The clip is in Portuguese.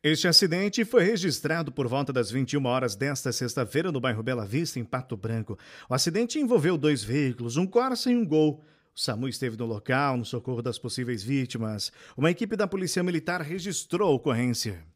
Este acidente foi registrado por volta das 21 horas desta sexta-feira no bairro Bela Vista, em Pato Branco. O acidente envolveu dois veículos, um Corsa e um Gol. O SAMU esteve no local no socorro das possíveis vítimas. Uma equipe da Polícia Militar registrou a ocorrência.